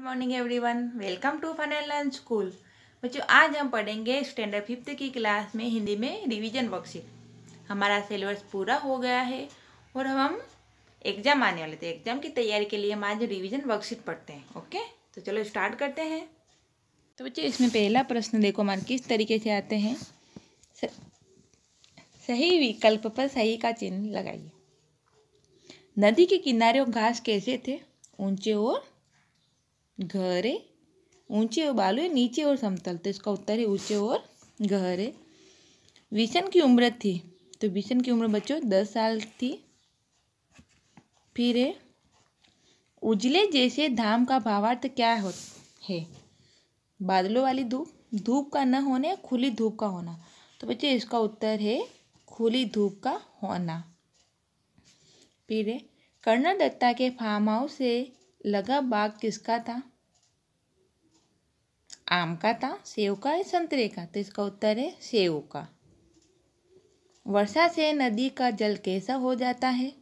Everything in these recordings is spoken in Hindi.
good morning one welcome to fun and learn school बच्चों आज हम पढ़ेंगे स्टैंडर्ड फिफ्थ की क्लास में हिंदी में रिवीजन वर्कशीट हमारा सिलेबस पूरा हो गया है और अब हम एग्जाम आने वाले थे एग्जाम की तैयारी के लिए हम आज रिवीजन वर्कशीट पढ़ते हैं ओके तो चलो स्टार्ट करते हैं तो बच्चे इसमें पहला प्रश्न देखो हमारे किस तरीके से आते हैं सही विकल्प पर सही का चिन्ह लगाइए नदी के किनारे घास कैसे थे ऊंचे और गहरे ऊंचे और बालू है नीचे और समतल तो इसका उत्तर है ऊंचे और गहरे विषण की उम्र थी तो विशन की उम्र बच्चों दस साल थी फिर है उजले जैसे धाम का भावार्थ क्या हो है बादलों वाली धूप धूप का न होने खुली धूप का होना तो बच्चे इसका उत्तर है खुली धूप का होना फिर कर्ण दत्ता के फार्म हाउस से लगा बाग किसका था आम का था सेव का या संतरे का तो इसका उत्तर है सेव का वर्षा से नदी का जल कैसा हो जाता है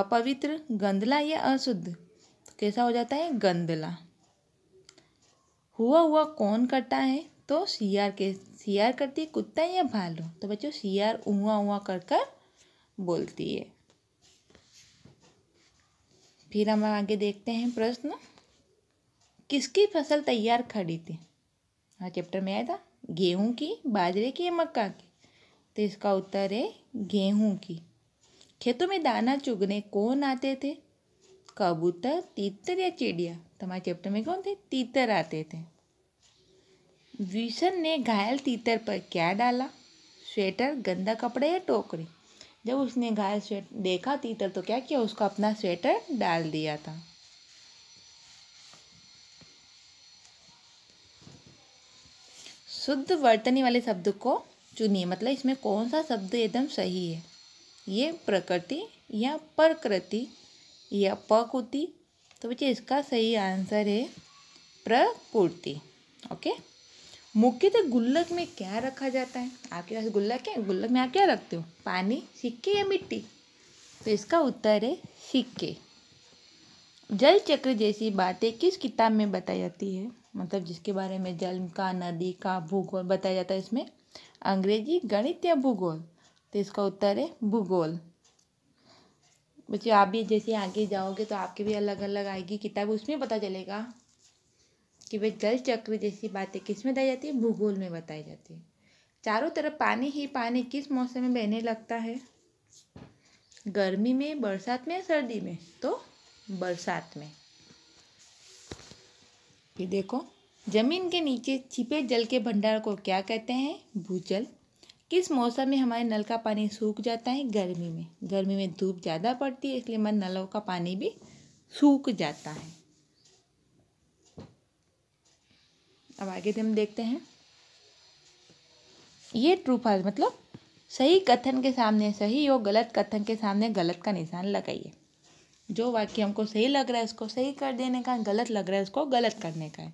अपवित्र गंदला या अशुद्ध तो कैसा हो जाता है गंदला हुआ हुआ कौन करता है तो सियार के सियार करती है कुत्ता या भालू तो बच्चों सियार उआ उ कर कर बोलती है फिर हम आगे देखते हैं प्रश्न किसकी फसल तैयार खड़ी थी हाँ चैप्टर में आया था गेहूं की बाजरे की या मक्का की तो इसका उत्तर है गेहूं की खेतों में दाना चुगने कौन आते थे कबूतर तीतर या चिड़िया तो हमारे चैप्टर में कौन थे तीतर आते थे विशन ने घायल तीतर पर क्या डाला स्वेटर गंदा कपड़े या टोकरी जब उसने घायल स्वेट देखा तीतर तो क्या किया उसको अपना स्वेटर डाल दिया था शुद्ध वर्तनी वाले शब्द को चुनिए मतलब इसमें कौन सा शब्द एकदम सही है ये प्रकृति या प्रकृति या पकुति तो बच्चे इसका सही आंसर है प्रकृति ओके मुख्यतः तो गुल्लक में क्या रखा जाता है आपके पास गुल्लक है गुल्लक में आप क्या रखते हो पानी सिक्के या मिट्टी तो इसका उत्तर है सिक्के जल चक्र जैसी बातें किस किताब में बताई जाती है मतलब जिसके बारे में जल का नदी का भूगोल बताया जाता है इसमें अंग्रेजी गणित या भूगोल तो इसका उत्तर है भूगोल बच्चे आप भी जैसे आगे जाओगे तो आपके भी अलग अलग आएगी किताब उसमें पता चलेगा कि वे जल चक्र जैसी बातें किस में बताई जाती है भूगोल में बताई जाती है चारों तरफ पानी ही पानी किस मौसम में बहने लगता है गर्मी में बरसात में या सर्दी में तो बरसात में फिर देखो जमीन के नीचे छिपे जल के भंडार को क्या कहते हैं भूजल किस मौसम में हमारे नल का पानी सूख जाता है गर्मी में गर्मी में धूप ज़्यादा पड़ती है इसलिए हमारे नलों का पानी भी सूख जाता है अब आगे हम देखते हैं ये ट्रू फॉल्स मतलब सही कथन के सामने सही और गलत कथन के सामने गलत का निशान लगाइए जो वाक्य हमको सही लग रहा है उसको सही कर देने का गलत लग रहा है उसको गलत करने का है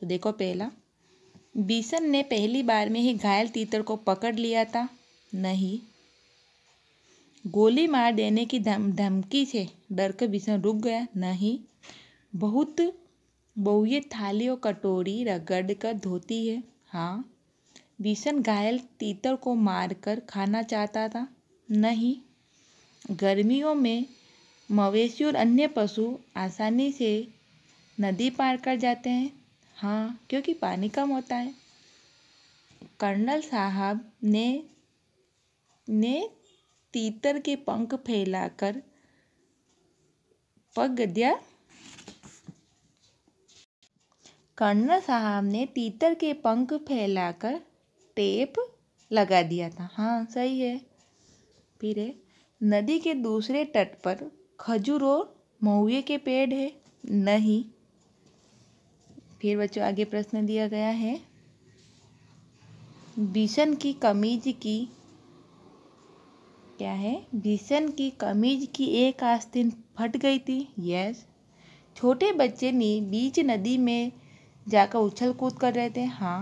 तो देखो पहला बीसन ने पहली बार में ही घायल तीतर को पकड़ लिया था नहीं गोली मार देने की धमकी से डर कर बीसन रुक गया नहीं बहुत ये थाली और कटोरी रगड़ कर धोती है हाँ भीषण घायल तीतर को मार कर खाना चाहता था नहीं गर्मियों में मवेशी और अन्य पशु आसानी से नदी पार कर जाते हैं हाँ क्योंकि पानी कम होता है कर्नल साहब ने ने तीतर के पंख फैलाकर पग दिया कर्नल साहब ने तीतर के पंख फैलाकर टेप लगा दिया था हाँ सही है फिर है नदी के दूसरे तट पर खजूर और महुए के पेड़ है नहीं फिर बच्चों आगे प्रश्न दिया गया है भीषण की कमीज की क्या है भीषण की कमीज की एक आस्तीन फट गई थी यस छोटे बच्चे ने बीच नदी में जाकर उछल कूद कर रहे थे हाँ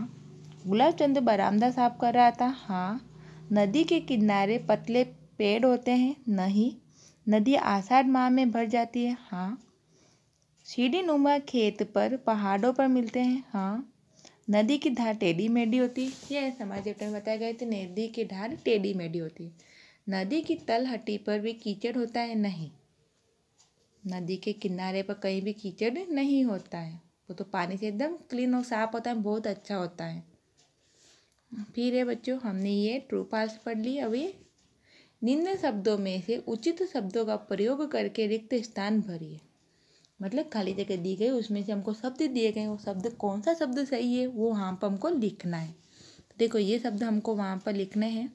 गुलाब चंद बरामदा साफ कर रहा था हाँ नदी के किनारे पतले पेड़ होते हैं नहीं नदी आषाढ़ माह में भर जाती है हाँ सीढ़ी नुमा खेत पर पहाड़ों पर मिलते हैं हाँ नदी की धार टेढ़ी मेढ़ी होती है ये समाज में बताया गया था नदी की धार टेढ़ी मेढ़ी होती नदी की तलहटी पर भी कीचड़ होता है नहीं नदी के किनारे पर कहीं भी कीचड़ नहीं होता है वो तो पानी से एकदम क्लीन और साफ होता है बहुत अच्छा होता है फिर है बच्चों हमने ये ट्रू पास पढ़ ली अभी निम्न शब्दों में से उचित शब्दों का प्रयोग करके रिक्त स्थान भरिए मतलब खाली जगह दी गई उसमें से हमको शब्द दिए गए वो शब्द कौन सा शब्द सही है वो वहाँ पर हमको लिखना है तो देखो ये शब्द हमको वहाँ पर लिखने हैं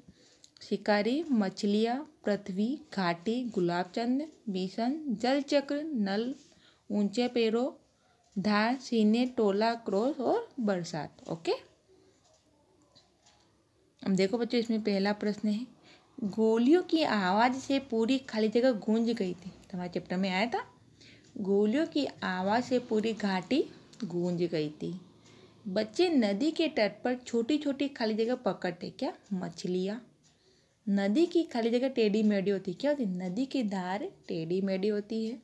शिकारी मछलियाँ पृथ्वी घाटी गुलाब चंद जलचक्र नल ऊंचे पेड़ों धार सीने टोला क्रोस और बरसात ओके अब देखो बच्चों इसमें पहला प्रश्न है गोलियों की आवाज़ से पूरी खाली जगह गूंज गई थी हमारे चैप्टर में आया था गोलियों की आवाज़ से पूरी घाटी गूंज गई थी बच्चे नदी के तट पर छोटी छोटी खाली जगह पकड़ते क्या मछलियाँ नदी की खाली जगह टेढ़ी मेढ़ी होती क्या होती नदी की धार टेढ़ी मेढ़ी होती है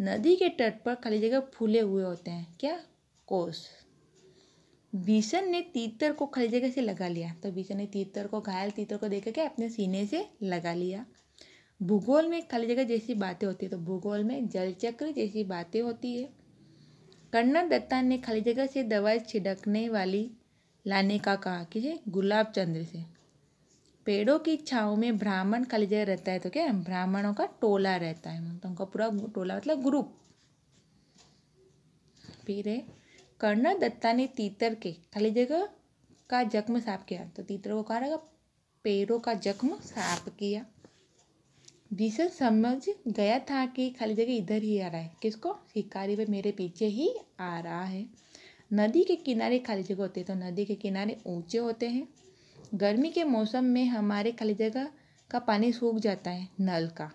नदी के तट पर खाली जगह फूले हुए होते हैं क्या कोस भीषण ने तीतर को खाली जगह से लगा लिया तो भीषण ने तीतर को घायल तीतर को देख के अपने सीने से लगा लिया भूगोल में खाली जगह जैसी बातें होती है तो भूगोल में जलचक्र जैसी बातें होती है कन्ना दत्ता ने खाली जगह से दवाई छिड़कने वाली लाने का कहा किसे गुलाब चंद्र से पेड़ों की छाव में ब्राह्मण जगह रहता है तो क्या ब्राह्मणों का टोला रहता है तो उनका पूरा टोला मतलब ग्रुप फिर है कर्ण दत्ता ने तीतर के जगह का जख्म साफ किया तो तीतर को कहा रहेगा पेड़ों का जख्म साफ किया जिसे समझ गया था कि खाली जगह इधर ही आ रहा है किसको शिकारी वे मेरे पीछे ही आ रहा है नदी के किनारे खाली जगह होते हैं तो नदी के किनारे ऊंचे होते हैं गर्मी के मौसम में हमारे खाली जगह का पानी सूख जाता है नल का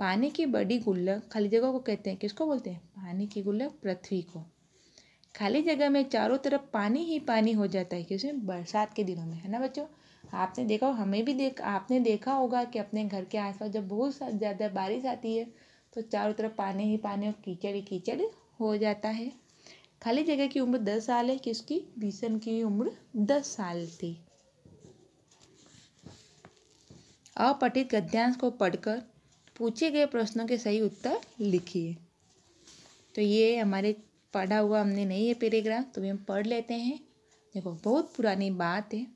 पानी की बड़ी गुल्लक खाली जगह को कहते हैं किसको बोलते हैं पानी की गुल्लक पृथ्वी को खाली जगह में चारों तरफ पानी ही पानी हो जाता है क्योंकि बरसात के दिनों में है ना बच्चों आपने देखा हमें भी देख आपने देखा होगा कि अपने घर के आसपास जब बहुत ज़्यादा बारिश आती है तो चारों तरफ पानी ही पानी और कीचड़ ही कीचड़ हो जाता है खाली जगह की उम्र दस साल है कि उसकी की उम्र दस साल थी अपठित गद्यांश को पढ़कर पूछे गए प्रश्नों के सही उत्तर लिखिए तो ये हमारे पढ़ा हुआ हमने नहीं है पेरेग्राफ तो भी हम पढ़ लेते हैं देखो बहुत पुरानी बात है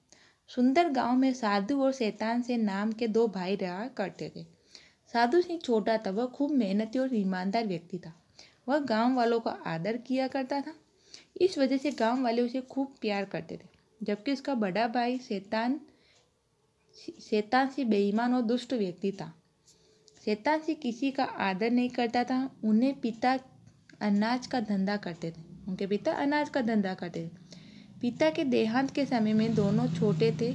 सुंदर गांव में साधु और शैतान से नाम के दो भाई रहा करते थे साधु सिंह छोटा था वह खूब मेहनती और ईमानदार व्यक्ति था वह गांव वालों का आदर किया करता था इस वजह से गांव वाले उसे खूब प्यार करते थे जबकि उसका बड़ा भाई शैतान शैतान बेईमान और दुष्ट व्यक्ति था शैतान किसी का आदर नहीं करता था उन्हें पिता अनाज का धंधा करते थे उनके पिता अनाज का धंधा करते थे पिता के देहांत के समय में दोनों छोटे थे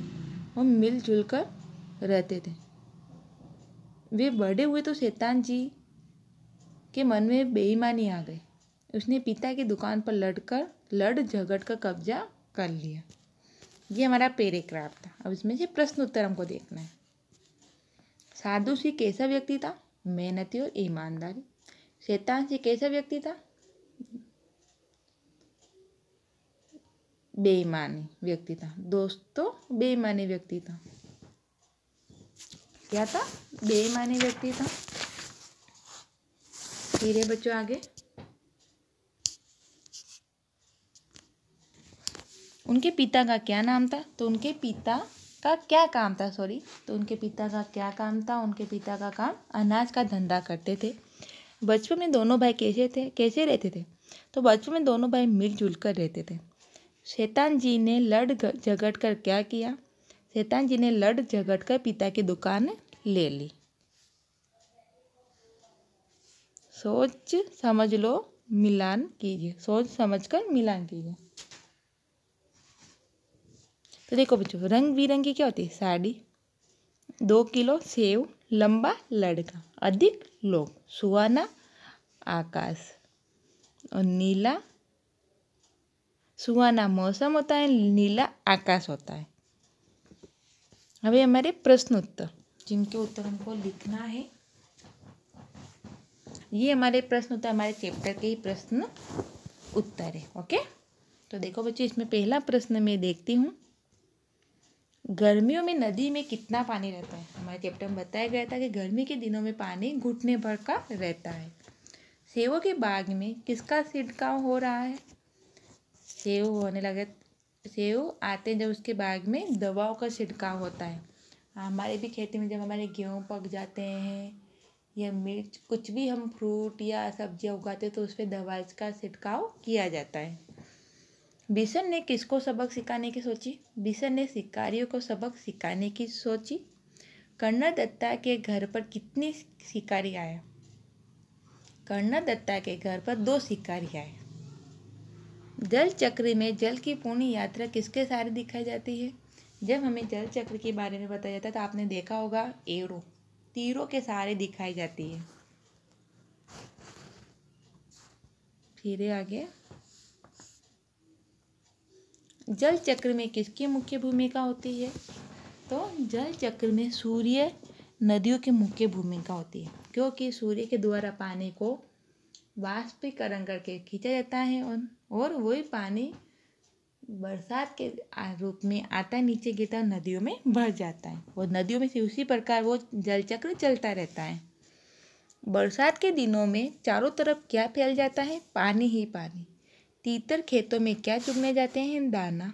और मिलजुल कर रहते थे वे बड़े हुए तो शैतान जी के मन में बेईमानी आ गई उसने पिता की दुकान पर लड़कर लड़ झगड़ कर कब्जा कर लिया ये हमारा पेरेग्राफ था अब इसमें से प्रश्न उत्तर हमको देखना है साधु से कैसा व्यक्ति था मेहनती और ईमानदारी शैतान से कैसा व्यक्ति था बेईमानी व्यक्ति था दोस्तों बेईमानी व्यक्ति था क्या था बेईमानी व्यक्ति था धीरे बच्चों आगे उनके पिता का क्या नाम था तो उनके पिता का क्या काम था सॉरी तो उनके पिता का क्या काम था उनके पिता का काम अनाज का धंधा करते थे बचपन में दोनों भाई कैसे थे कैसे रहते थे तो बचपन में दोनों भाई मिलजुल कर रहते थे शैतान जी ने लड़ झगड़ कर क्या किया शैतान जी ने लड़ झगड़ कर पिता की दुकान ले ली सोच समझ लो मिलान कीजिए सोच समझ कर मिलान कीजिए तो देखो बच्चों रंग बिरंगी क्या होती है साड़ी दो किलो सेव लंबा लड़का अधिक लोग सुहाना आकाश और नीला सुहाना मौसम होता है नीला आकाश होता है अभी हमारे प्रश्न उत्तर जिनके उत्तर हमको लिखना है ये हमारे प्रश्न उत्तर हमारे चैप्टर के ही प्रश्न उत्तर है ओके तो देखो बच्चों इसमें पहला प्रश्न मैं देखती हूँ गर्मियों में नदी में कितना पानी रहता है हमारे चैप्टर में बताया गया था कि गर्मी के दिनों में पानी घुटने भर का रहता है सेवों के बाग में किसका छिड़काव हो रहा है सेव होने लगे सेव आते हैं जब उसके बाग में दवाओं का छिड़काव होता है हमारे भी खेती में जब हमारे गेहूँ पक जाते हैं या मिर्च कुछ भी हम फ्रूट या सब्जियाँ उगाते हैं तो उस पर दवाई का छिड़काव किया जाता है बिशन ने किसको सबक सिखाने की सोची बिशन ने शिकारियों को सबक सिखाने की सोची कर्ण दत्ता के घर पर कितने शिकारी आए कर्ण दत्ता के घर पर दो शिकारी आए जल चक्र में जल की पूर्ण यात्रा किसके सहारे दिखाई जाती है जब हमें जल चक्र के बारे में बताया जाता है तो आपने देखा होगा एरो तीरों के सहारे दिखाई जाती है फिर आगे जल चक्र में किसकी मुख्य भूमिका होती है तो जल चक्र में सूर्य नदियों की मुख्य भूमिका होती है क्योंकि सूर्य के द्वारा पानी को वाष्पीकरण करके खींचा जाता है और और वही पानी बरसात के रूप में आता नीचे गिरता नदियों में भर जाता है और नदियों में से उसी प्रकार वो जल चक्र चलता रहता है बरसात के दिनों में चारों तरफ क्या फैल जाता है पानी ही पानी तीतर खेतों में क्या चुगने जाते हैं दाना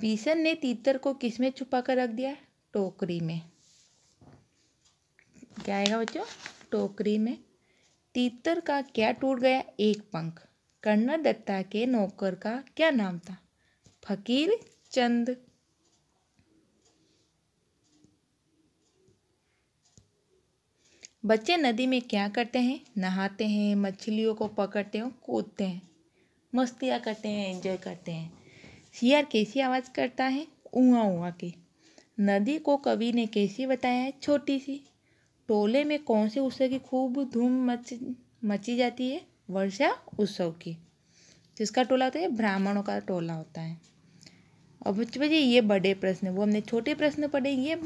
बीसन ने तीतर को किस में छुपा कर रख दिया टोकरी में क्या आएगा बच्चों टोकरी में तीतर का क्या टूट गया एक पंख कर्ण दत्ता के नौकर का क्या नाम था फकीर चंद बच्चे नदी में क्या करते हैं नहाते हैं मछलियों को पकड़ते हैं कूदते हैं मस्तियाँ करते हैं एंजॉय करते हैं सियार कैसी आवाज़ करता है ऊँआ ऊँआ की नदी को कवि ने कैसी बताया है छोटी सी टोले में कौन से उत्सव की खूब धूम मच मची जाती है वर्षा उत्सव की जिसका टोला होता है ब्राह्मणों का टोला होता है अब बच्चे ये बड़े प्रश्न वो हमने छोटे प्रश्न पढ़े ये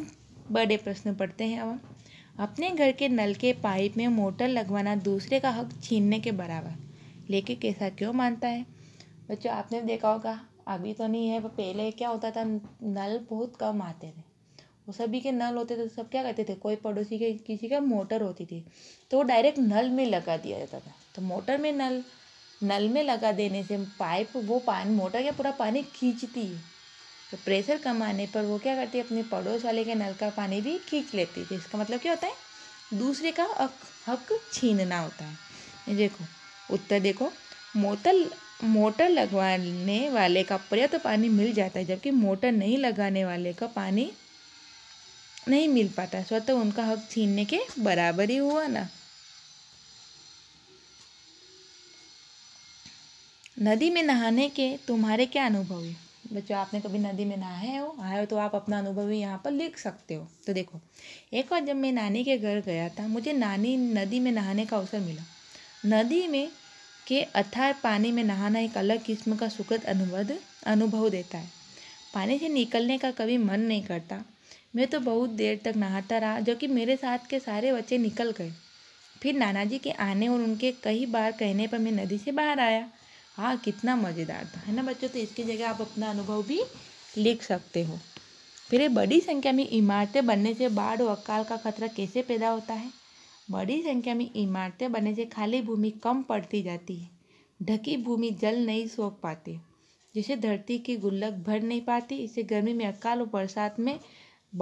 बड़े प्रश्न पढ़ते हैं अब अपने घर के नल के पाइप में मोटर लगवाना दूसरे का हक छीनने के बराबर लेके कैसा क्यों मानता है बच्चों आपने देखा होगा अभी तो नहीं है पर पहले क्या होता था नल बहुत कम आते थे वो सभी के नल होते थे तो सब क्या करते थे कोई पड़ोसी के किसी का मोटर होती थी तो वो डायरेक्ट नल में लगा दिया जाता था तो मोटर में नल नल में लगा देने से पाइप वो पानी मोटर या पूरा पानी खींचती है तो प्रेशर कम आने पर वो क्या करती है अपने पड़ोस वाले के नल का पानी भी खींच लेती थी इसका मतलब क्या होता है दूसरे का हक छीनना होता है देखो उत्तर देखो मोटर मोटर लगवाने वाले का पर्याप्त तो पानी मिल जाता है जबकि मोटर नहीं लगाने वाले का पानी नहीं मिल पाता स्वतः उनका हक छीनने के बराबर ही हुआ ना नदी में नहाने के तुम्हारे क्या अनुभव है बच्चों आपने कभी नदी में नहाए हो आए हो तो आप अपना अनुभव भी यहाँ पर लिख सकते हो तो देखो एक बार जब मैं नानी के घर गया था मुझे नानी नदी में नहाने का अवसर मिला नदी में के अथाह पानी में नहाना एक अलग किस्म का सुखद अनुभव अनुभव देता है पानी से निकलने का कभी मन नहीं करता मैं तो बहुत देर तक नहाता रहा जो कि मेरे साथ के सारे बच्चे निकल गए फिर नाना जी के आने और उनके कई बार कहने पर मैं नदी से बाहर आया हाँ कितना मज़ेदार था है ना बच्चों तो इसकी जगह आप अपना अनुभव भी लिख सकते हो फिर बड़ी संख्या में इमारतें बनने से बाढ़ और अकाल का खतरा कैसे पैदा होता है बड़ी संख्या में इमारतें बनने से खाली भूमि कम पड़ती जाती है ढकी भूमि जल नहीं सोख पाती जिसे धरती की गुल्लक भर नहीं पाती इससे गर्मी में अकाल और बरसात में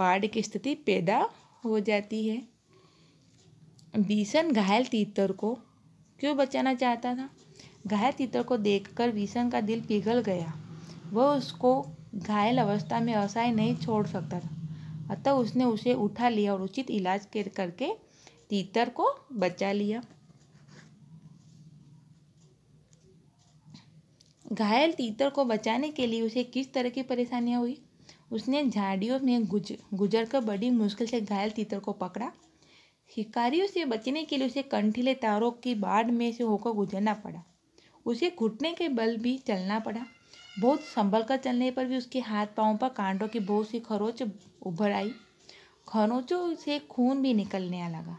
बाढ़ की स्थिति पैदा हो जाती है बीसन घायल तीतर को क्यों बचाना चाहता था घायल तीतर को देखकर भीषण का दिल पिघल गया वह उसको घायल अवस्था में असहाय नहीं छोड़ सकता था अतः उसने उसे उठा लिया और उचित इलाज कर करके तीतर को बचा लिया घायल तीतर को बचाने के लिए उसे किस तरह की परेशानियां हुई उसने झाड़ियों में गुज गुजर कर बड़ी मुश्किल से घायल तीतर को पकड़ा शिकारियों से बचने के लिए उसे कंठीले तारों की बाढ़ में से होकर गुजरना पड़ा उसे घुटने के बल भी चलना पड़ा बहुत संभल कर चलने पर भी उसके हाथ पाँव पर कांटों की बहुत सी खरोच उभर आई खरोचों से खून भी निकलने लगा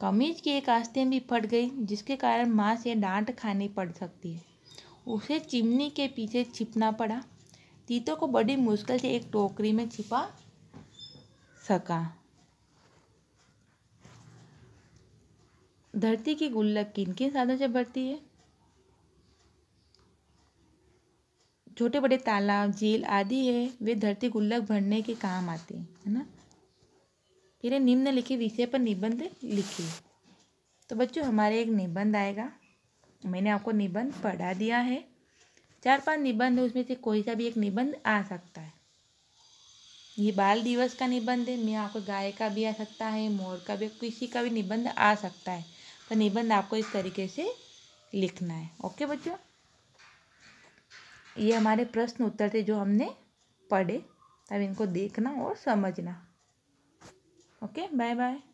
कमीज की एक आस्ते भी फट गई जिसके कारण माँ से डांट खानी पड़ सकती है उसे चिमनी के पीछे छिपना पड़ा तीतों को बड़ी मुश्किल से एक टोकरी में छिपा सका धरती की गुल्लक किन किन साधनों से भरती है छोटे बड़े तालाब झील आदि है वे धरती गुल्लक भरने के काम आते हैं है ना फिर लिखे विषय पर निबंध लिखिए तो बच्चों हमारे एक निबंध आएगा मैंने आपको निबंध पढ़ा दिया है चार पांच निबंध है उसमें से कोई सा भी एक निबंध आ सकता है ये बाल दिवस का निबंध है मैं आपको गाय का भी आ सकता है मोर का भी किसी का भी निबंध आ सकता है तो निबंध आपको इस तरीके से लिखना है ओके बच्चों ये हमारे प्रश्न उत्तर थे जो हमने पढ़े अब इनको देखना और समझना ओके बाय बाय